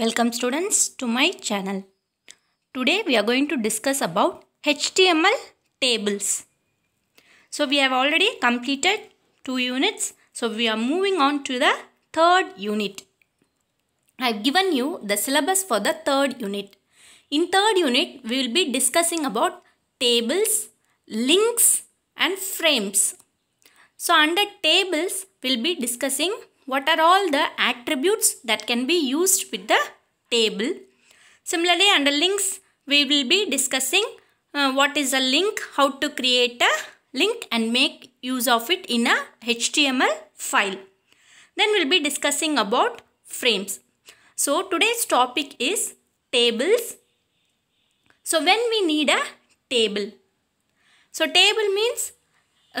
Welcome students to my channel. Today we are going to discuss about HTML tables. So we have already completed two units. So we are moving on to the third unit. I have given you the syllabus for the third unit. In third unit we will be discussing about tables, links and frames. So under tables we will be discussing what are all the attributes that can be used with the table. Similarly, under links, we will be discussing uh, what is a link, how to create a link and make use of it in a HTML file. Then we'll be discussing about frames. So today's topic is tables. So when we need a table. So table means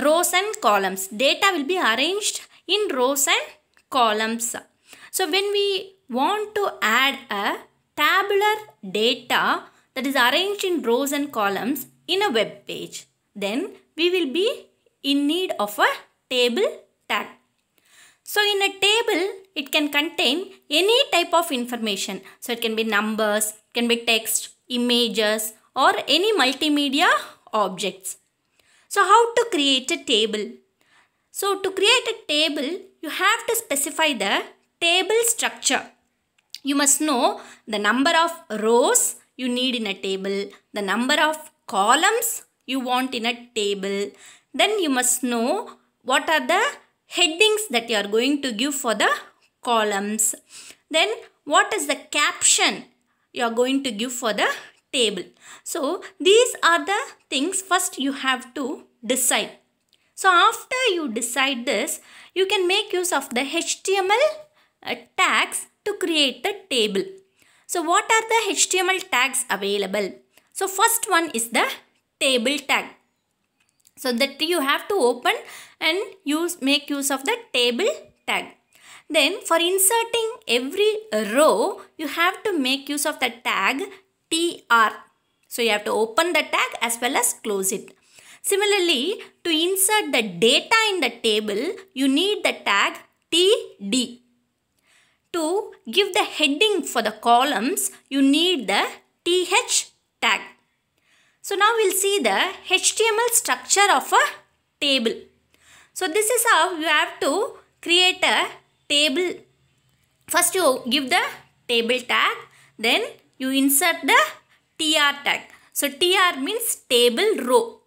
rows and columns. Data will be arranged in rows and columns. So when we want to add a tabular data that is arranged in rows and columns in a web page, then we will be in need of a table tag. So in a table, it can contain any type of information. So it can be numbers, can be text, images or any multimedia objects. So how to create a table? So to create a table, you have to specify the table structure. You must know the number of rows you need in a table, the number of columns you want in a table. Then you must know what are the headings that you are going to give for the columns. Then what is the caption you are going to give for the table. So these are the things first you have to decide. So after you decide this, you can make use of the HTML uh, tags to create the table. So what are the HTML tags available? So first one is the table tag. So that you have to open and use make use of the table tag. Then for inserting every row, you have to make use of the tag tr. So you have to open the tag as well as close it. Similarly, to insert the data in the table, you need the tag TD. To give the heading for the columns, you need the TH tag. So now we'll see the HTML structure of a table. So this is how you have to create a table. First you give the table tag, then you insert the TR tag. So TR means table row.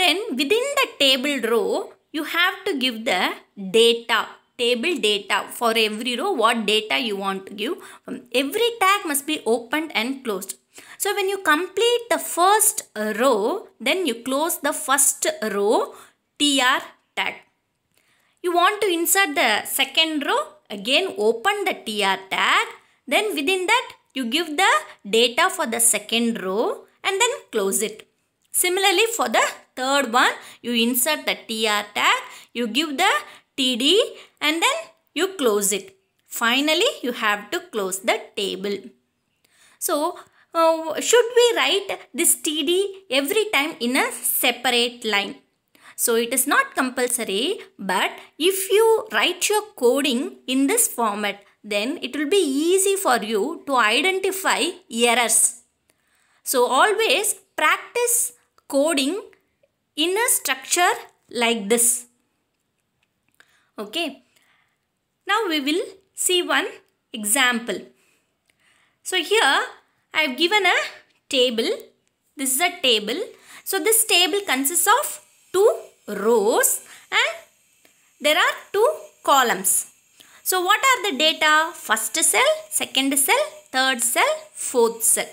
Then within the table row, you have to give the data table data for every row what data you want to give um, every tag must be opened and closed so when you complete the first row then you close the first row tr tag you want to insert the second row again open the tr tag then within that you give the data for the second row and then close it similarly for the Third one, you insert the TR tag, you give the TD and then you close it. Finally, you have to close the table. So, uh, should we write this TD every time in a separate line? So it is not compulsory but if you write your coding in this format then it will be easy for you to identify errors. So always practice coding inner structure like this. Okay. Now we will see one example. So here I have given a table. This is a table. So this table consists of two rows and there are two columns. So what are the data? First cell, second cell, third cell, fourth cell.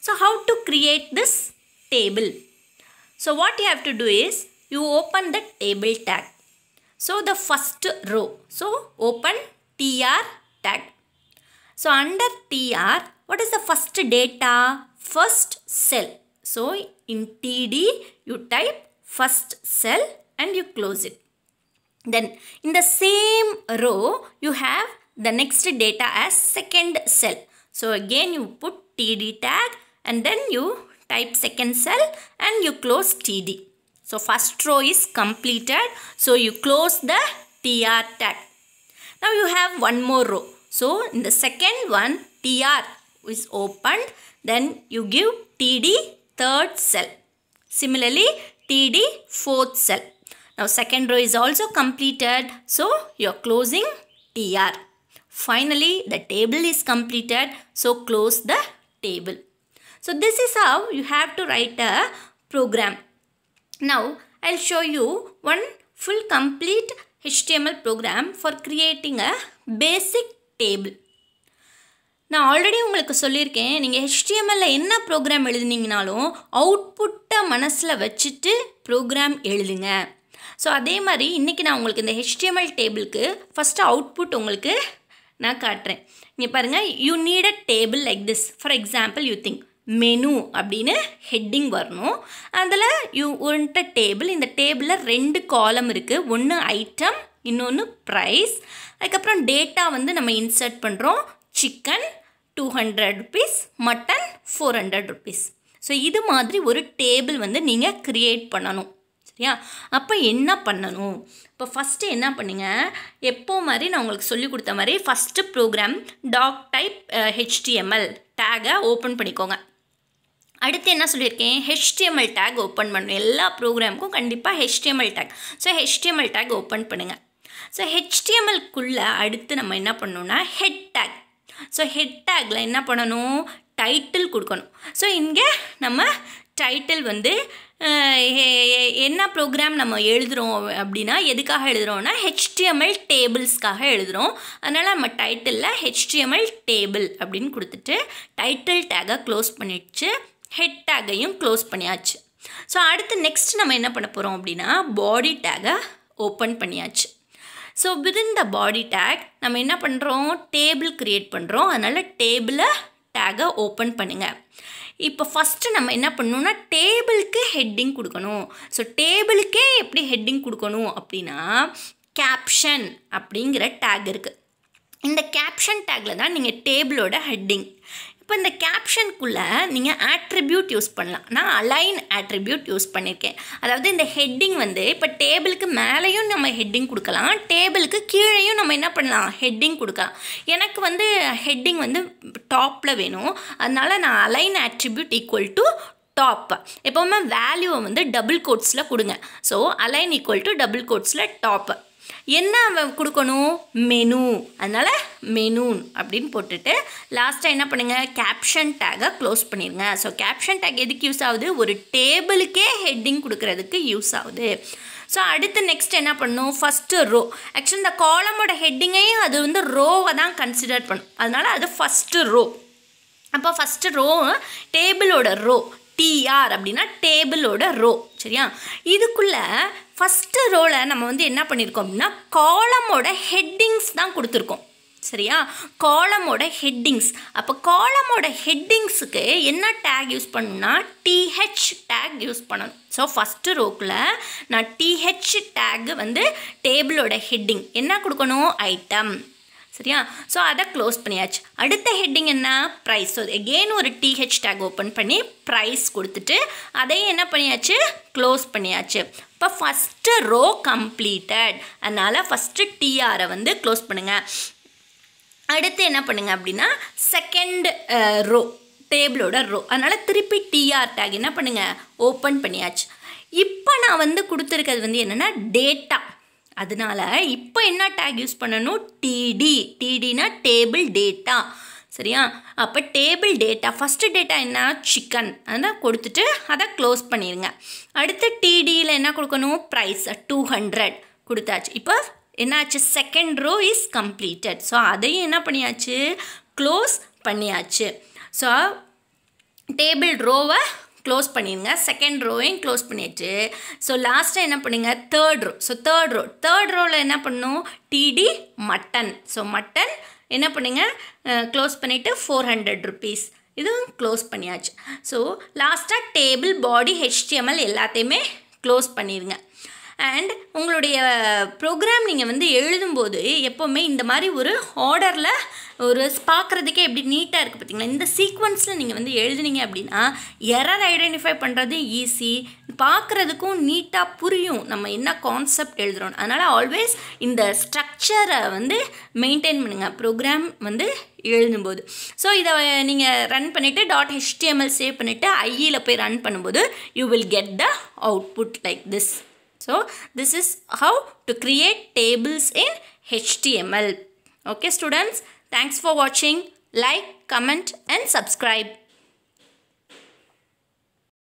So how to create this table? So what you have to do is you open the table tag. So the first row. So open TR tag. So under TR, what is the first data? First cell. So in TD, you type first cell and you close it. Then in the same row, you have the next data as second cell. So again you put TD tag and then you type second cell and you close TD. So first row is completed. So you close the TR tag. Now you have one more row. So in the second one TR is opened. Then you give TD third cell. Similarly TD fourth cell. Now second row is also completed. So you are closing TR. Finally the table is completed. So close the table. So this is how you have to write a program. Now I'll show you one full complete HTML program for creating a basic table. நான் already உங்களுக்கு சொல்லியிருக்கேன் நீங்கள் ஹெச்டிஎம்எல்ல என்ன program எழுதுனீங்கனாலும் அவுட்புட்டை மனசில் வச்சுட்டு program எழுதுங்க so அதே மாதிரி இன்றைக்கி நான் உங்களுக்கு இந்த ஹெச்டிஎம்எல் டேபிளுக்கு ஃபஸ்ட்டு அவுட்புட் உங்களுக்கு நான் காட்டுறேன் நீங்கள் பாருங்கள் you need a table like this for example you think menu அப்படின்னு ஹெட்டிங் வரணும் அதில் யூ உன்ட்ட டேபிள் இந்த டேபிளில் ரெண்டு காலம் இருக்குது ஒன்று ஐட்டம் இன்னொன்று ப்ரைஸ் அதுக்கப்புறம் டேட்டா வந்து நம்ம இன்சர்ட் பண்ணுறோம் chicken two hundred rupees mutton four hundred rupees so இது மாதிரி ஒரு டேபிள் வந்து நீங்கள் க்ரியேட் பண்ணணும் சரியா அப்போ என்ன பண்ணணும் இப்போ ஃபஸ்ட்டு என்ன பண்ணுங்க எப்போ மாதிரி நான் உங்களுக்கு சொல்லி கொடுத்த மாதிரி first program doc type HTML டேகை ஓப்பன் பண்ணிக்கோங்க அடுத்து என்ன சொல்லியிருக்கேன் ஹெச்டிஎம்எல் டேக் ஓப்பன் பண்ணணும் எல்லா ப்ரோக்ராமுக்கும் கண்டிப்பாக HTML tag so HTML tag open பண்ணுங்கள் ஸோ ஹெச்டிஎம்எல்குள்ளே அடுத்து நம்ம என்ன பண்ணணும்னா ஹெட் டேக் ஸோ ஹெட் டேக்கில் என்ன பண்ணணும் டைட்டில் கொடுக்கணும் ஸோ இங்கே நம்ம டைட்டில் வந்து என்ன ப்ரோக்ராம் நம்ம எழுதுகிறோம் அப்படின்னா எதுக்காக எழுதுகிறோம்னா ஹெச்டிஎம்எல் டேபிள்ஸ்க்காக எழுதுகிறோம் அதனால் நம்ம டைட்டிலில் ஹெச்டிஎம்எல் டேபிள் அப்படின்னு கொடுத்துட்டு டைட்டில் டேகை க்ளோஸ் பண்ணிடுச்சு ஹெட் டேக்கையும் க்ளோஸ் பண்ணியாச்சு ஸோ அடுத்து நெக்ஸ்ட் நம்ம என்ன பண்ண போகிறோம் அப்படின்னா பாடி டேகை ஓப்பன் பண்ணியாச்சு so within the body tag நம்ம என்ன பண்ணுறோம் டேபிள் க்ரியேட் பண்ணுறோம் அதனால் டேபிளை டேகை ஓப்பன் பண்ணுங்கள் இப்போ ஃபஸ்ட்டு நம்ம என்ன பண்ணணும்னா டேபிளுக்கு ஹெட்டிங் கொடுக்கணும் ஸோ டேபிளுக்கே எப்படி ஹெட்டிங் கொடுக்கணும் அப்படின்னா கேப்ஷன் அப்படிங்கிற டேக் இருக்குது இந்த கேப்ஷன் டேக்கில் தான் நீங்கள் டேபிளோட ஹெட்டிங் இப்போ இந்த கேப்ஷனுக்குள்ளே நீங்கள் ஆட்ரிபியூட் யூஸ் பண்ணலாம் நான் அலைன் ஆட்ரிபியூட் யூஸ் பண்ணியிருக்கேன் அதாவது இந்த ஹெட்டிங் வந்து இப்போ டேபிளுக்கு மேலேயும் நம்ம ஹெட்டிங் கொடுக்கலாம் டேபிளுக்கு கீழேயும் நம்ம என்ன பண்ணலாம் ஹெட்டிங் கொடுக்கலாம் எனக்கு வந்து ஹெட்டிங் வந்து டாப்பில் வேணும் அதனால் நான் align attribute equal to top எப்போவுமே வேல்யூவை வந்து டபுள் கோட்ஸில் கொடுங்க so align equal to double கோட்ஸில் டாப்பு என்ன கொடுக்கணும் மெனு அதனால் மெனூன் அப்படின்னு போட்டுட்டு லாஸ்ட்டாக என்ன பண்ணுங்கள் கேப்ஷன் டேகை க்ளோஸ் பண்ணிடுங்க ஸோ கேப்ஷன் டேக் எதுக்கு யூஸ் ஆகுது ஒரு டேபிளுக்கே ஹெட்டிங் கொடுக்குறதுக்கு யூஸ் ஆகுது ஸோ அடுத்து நெக்ஸ்ட் என்ன பண்ணும் ஃபஸ்ட்டு ரோ ஆக்சுவலி இந்த காலமோட ஹெட்டிங்கையும் அது வந்து ரோவை தான் கன்சிடர் பண்ணும் அதனால் அது ஃபஸ்ட்டு ரோ அப்போ ஃபஸ்ட்டு ரோ டேபிளோட ரோ டிஆர் அப்படின்னா டேபிளோட ரோ சரியா இதுக்குள்ளே ஃபஸ்ட்டு ரோவில் நம்ம வந்து என்ன பண்ணியிருக்கோம் அப்படின்னா காலமோட ஹெட்டிங்ஸ் தான் கொடுத்துருக்கோம் சரியா காலமோட ஹெட்டிங்ஸ் அப்போ காலமோட ஹெட்டிங்ஸுக்கு என்ன டேக் யூஸ் பண்ணணும்னா டிஹெச் டேக் யூஸ் பண்ணணும் ஸோ ஃபஸ்ட்டு ரோக்கில் நான் டிஹெச் டேக் வந்து டேபிளோட ஹெட்டிங் என்ன கொடுக்கணும் ஐட்டம் சரியா ஸோ அதை க்ளோஸ் பண்ணியாச்சு அடுத்த ஹெட்டிங் என்ன ப்ரைஸ் ஸோ எகெயின் ஒரு டிஹெச் டேக் ஓப்பன் பண்ணி ப்ரைஸ் கொடுத்துட்டு அதையும் என்ன பண்ணியாச்சு க்ளோஸ் பண்ணியாச்சு இப்போ ஃபஸ்ட்டு ரோ கம்ப்ளீட்டட் அதனால் ஃபஸ்ட்டு டிஆரை வந்து க்ளோஸ் பண்ணுங்கள் அடுத்து என்ன பண்ணுங்கள் அப்படின்னா செகண்ட் ரோ டேபிளோட ரோ அதனால் திருப்பி டிஆர் டேக் என்ன பண்ணுங்கள் ஓப்பன் பண்ணியாச்சு இப்போ நான் வந்து கொடுத்துருக்கிறது வந்து என்னென்னா டேட்டா அதனால் இப்போ என்ன டேக் யூஸ் பண்ணணும் டிடி டிடினா டேபிள் டேட்டா சரியா அப்போ டேபிள் டேட்டா ஃபஸ்ட்டு டேட்டா என்ன சிக்கன் அதனால் கொடுத்துட்டு அதை க்ளோஸ் பண்ணிடுங்க அடுத்து டிடியில் என்ன கொடுக்கணும் ப்ரைஸ் டூ ஹண்ட்ரட் கொடுத்தாச்சு இப்போ என்னாச்சு second row is completed so அதையும் என்ன பண்ணியாச்சு க்ளோஸ் பண்ணியாச்சு ஸோ டேபிள் ரோவை க்ளோஸ் பண்ணிடுங்க செகண்ட் ரோவையும் க்ளோஸ் பண்ணிட்டு ஸோ லாஸ்ட்டாக என்ன பண்ணுங்க third row so third row third ரோவில் என்ன பண்ணும் டிடி மட்டன் ஸோ மட்டன் என்ன பண்ணுங்க க்ளோஸ் பண்ணிவிட்டு ஃபோர் ஹண்ட்ரட் ருபீஸ் இதுவும் க்ளோஸ் பண்ணியாச்சு ஸோ லாஸ்ட்டாக டேபிள் பாடி ஹெச்டிஎம்எல் எல்லாத்தையுமே க்ளோஸ் பண்ணிடுங்க அண்ட் உங்களுடைய ப்ரோக்ராம் நீங்கள் வந்து எழுதும்போது எப்போவுமே இந்த மாதிரி ஒரு ஆர்டரில் ஒரு பார்க்குறதுக்கே எப்படி நீட்டாக இருக்குது பார்த்தீங்களா இந்த சீக்வன்ஸில் நீங்கள் வந்து எழுதுனீங்க அப்படின்னா எரர் ஐடென்டிஃபை பண்ணுறது ஈஸி பார்க்குறதுக்கும் நீட்டாக புரியும் நம்ம என்ன கான்செப்ட் எழுதுகிறோம் அதனால் ஆல்வேஸ் இந்த ஸ்ட்ரக்சரை வந்து மெயின்டைன் பண்ணுங்கள் ப்ரோக்ராம் வந்து எழுதும்போது ஸோ இதை நீங்கள் ரன் பண்ணிவிட்டு டாட் ஹெச்டிஎம்எல் e சேவ் பண்ணிவிட்டு ஐயில் போய் ரன் பண்ணும்போது you will get the output like this So this is how to create tables in HTML. Okay students, thanks for watching. Like, comment and subscribe.